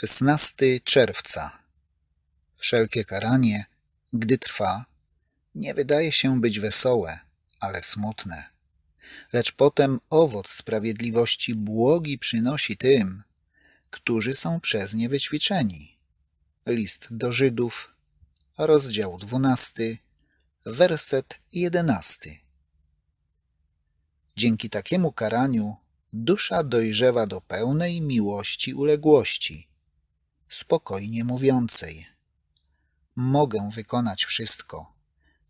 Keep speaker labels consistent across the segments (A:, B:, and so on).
A: 16 czerwca. Wszelkie karanie, gdy trwa, nie wydaje się być wesołe, ale smutne. Lecz potem owoc sprawiedliwości błogi przynosi tym, którzy są przez nie wyćwiczeni. List do Żydów, rozdział 12, werset 11. Dzięki takiemu karaniu dusza dojrzewa do pełnej miłości uległości spokojnie mówiącej: Mogę wykonać wszystko,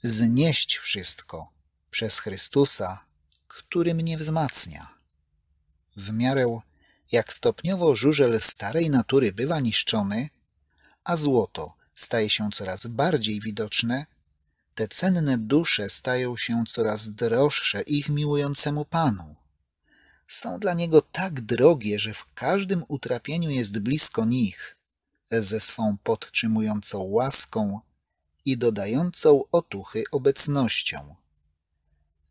A: znieść wszystko przez Chrystusa, który mnie wzmacnia. W miarę jak stopniowo żużel starej natury bywa niszczony, a złoto staje się coraz bardziej widoczne, te cenne dusze stają się coraz droższe ich miłującemu Panu. Są dla niego tak drogie, że w każdym utrapieniu jest blisko nich – ze swą podtrzymującą łaską i dodającą otuchy obecnością.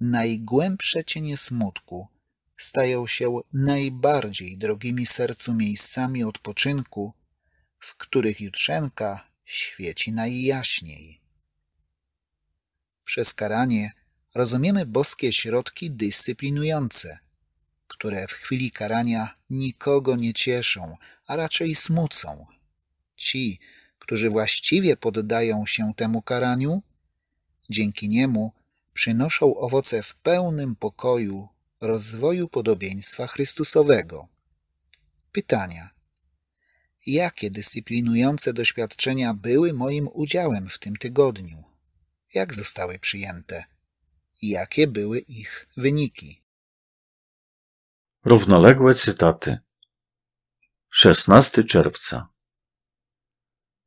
A: Najgłębsze cienie smutku stają się najbardziej drogimi sercu miejscami odpoczynku, w których jutrzenka świeci najjaśniej. Przez karanie rozumiemy boskie środki dyscyplinujące, które w chwili karania nikogo nie cieszą, a raczej smucą. Ci, którzy właściwie poddają się temu karaniu, dzięki niemu przynoszą owoce w pełnym pokoju rozwoju podobieństwa Chrystusowego. Pytania. Jakie dyscyplinujące doświadczenia były moim udziałem w tym tygodniu? Jak zostały przyjęte? Jakie były ich wyniki?
B: Równoległe cytaty. 16 czerwca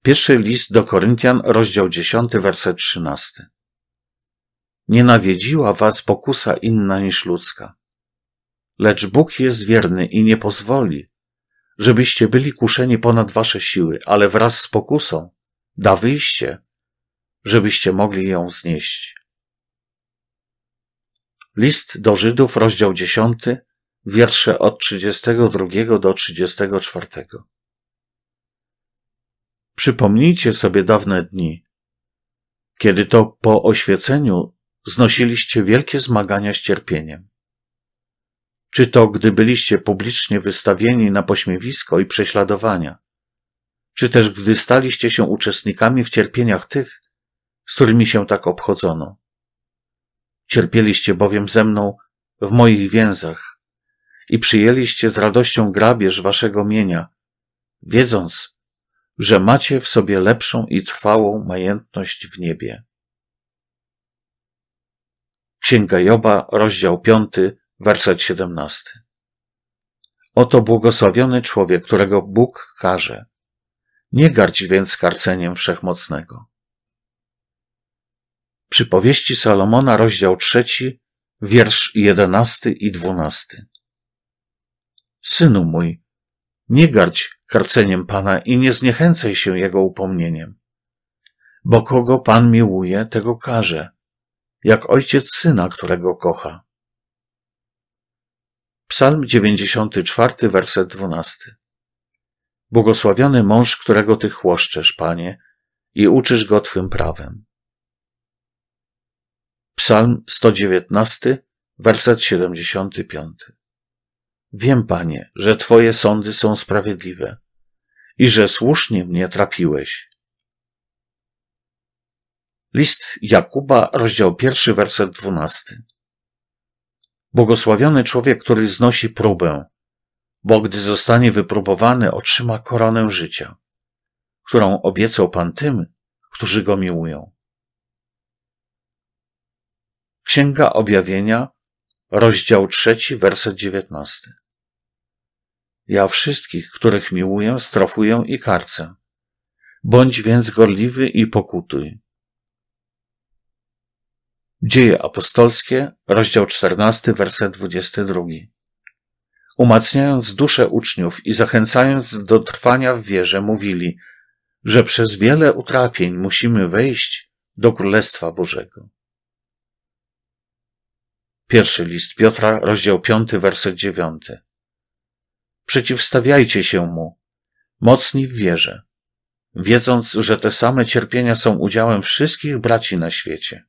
B: Pierwszy list do Koryntian, rozdział 10, werset 13. Nie nawiedziła was pokusa inna niż ludzka. Lecz Bóg jest wierny i nie pozwoli, żebyście byli kuszeni ponad wasze siły, ale wraz z pokusą da wyjście, żebyście mogli ją znieść. List do Żydów, rozdział 10, wiersze od 32 do 34. Przypomnijcie sobie dawne dni, kiedy to po oświeceniu znosiliście wielkie zmagania z cierpieniem. Czy to, gdy byliście publicznie wystawieni na pośmiewisko i prześladowania, czy też gdy staliście się uczestnikami w cierpieniach tych, z którymi się tak obchodzono. Cierpieliście bowiem ze mną w moich więzach i przyjęliście z radością grabież waszego mienia, wiedząc, że macie w sobie lepszą i trwałą majętność w niebie. Księga Joba, rozdział 5, werset 17. Oto błogosławiony człowiek, którego Bóg karze. Nie gardź więc karceniem wszechmocnego. Przypowieści Salomona, rozdział 3, wiersz 11 i 12. Synu mój, nie gardź karceniem Pana i nie zniechęcaj się Jego upomnieniem. Bo kogo Pan miłuje, tego karze, jak ojciec syna, którego kocha. Psalm 94, werset 12. Błogosławiony mąż, którego Ty chłoszczesz, Panie, i uczysz go Twym prawem. Psalm 119, werset 75. Wiem, panie, że twoje sądy są sprawiedliwe i że słusznie mnie trapiłeś. List Jakuba, rozdział pierwszy, werset dwunasty. Błogosławiony człowiek, który znosi próbę, bo gdy zostanie wypróbowany, otrzyma koronę życia, którą obiecał Pan tym, którzy go miłują. Księga Objawienia, rozdział trzeci, werset dziewiętnasty ja wszystkich, których miłuję, strofuję i karcę. Bądź więc gorliwy i pokutuj. Dzieje apostolskie, rozdział 14, werset 22. Umacniając duszę uczniów i zachęcając do trwania w wierze, mówili, że przez wiele utrapień musimy wejść do Królestwa Bożego. Pierwszy list Piotra, rozdział 5, werset 9 przeciwstawiajcie się mu, mocni w wierze, wiedząc, że te same cierpienia są udziałem wszystkich braci na świecie.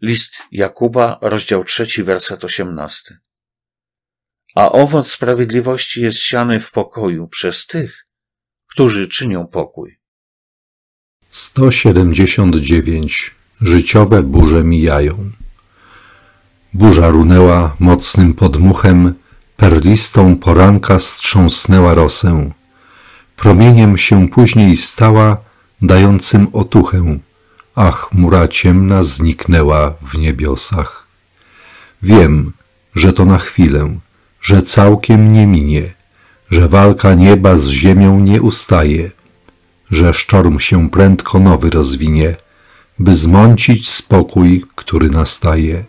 B: List Jakuba, rozdział trzeci, werset osiemnasty. A owoc sprawiedliwości jest siany w pokoju przez tych, którzy czynią pokój.
C: 179. Życiowe burze mijają. Burza runęła mocnym podmuchem, Perlistą poranka strząsnęła rosę. Promieniem się później stała, dającym otuchę, a chmura ciemna zniknęła w niebiosach. Wiem, że to na chwilę, że całkiem nie minie, że walka nieba z ziemią nie ustaje, że szczorm się prędko nowy rozwinie, by zmącić spokój, który nastaje.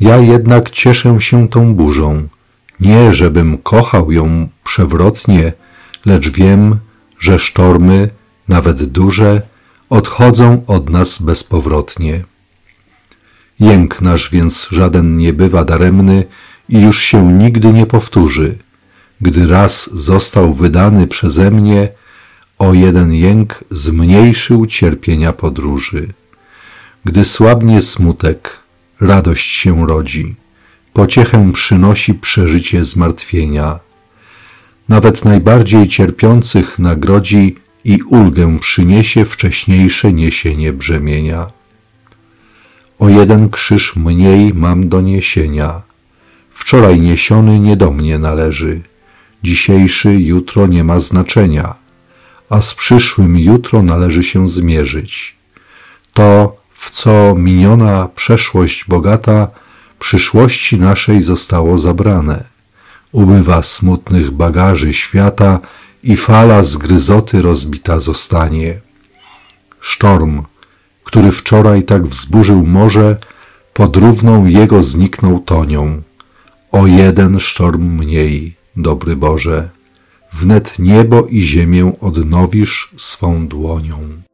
C: Ja jednak cieszę się tą burzą, nie, żebym kochał ją przewrotnie, lecz wiem, że sztormy, nawet duże, odchodzą od nas bezpowrotnie. Jęk nasz więc żaden nie bywa daremny i już się nigdy nie powtórzy. Gdy raz został wydany przeze mnie, o jeden jęk zmniejszył cierpienia podróży. Gdy słabnie smutek, radość się rodzi. Pociechę przynosi przeżycie zmartwienia. Nawet najbardziej cierpiących nagrodzi i ulgę przyniesie wcześniejsze niesienie brzemienia. O jeden krzyż mniej mam do niesienia. Wczoraj niesiony nie do mnie należy. Dzisiejszy jutro nie ma znaczenia, a z przyszłym jutro należy się zmierzyć. To, w co miniona przeszłość bogata, przyszłości naszej zostało zabrane. Umywa smutnych bagaży świata i fala zgryzoty rozbita zostanie. Sztorm, który wczoraj tak wzburzył morze, pod równą jego zniknął tonią. O jeden sztorm mniej, dobry Boże, wnet niebo i ziemię odnowisz swą dłonią.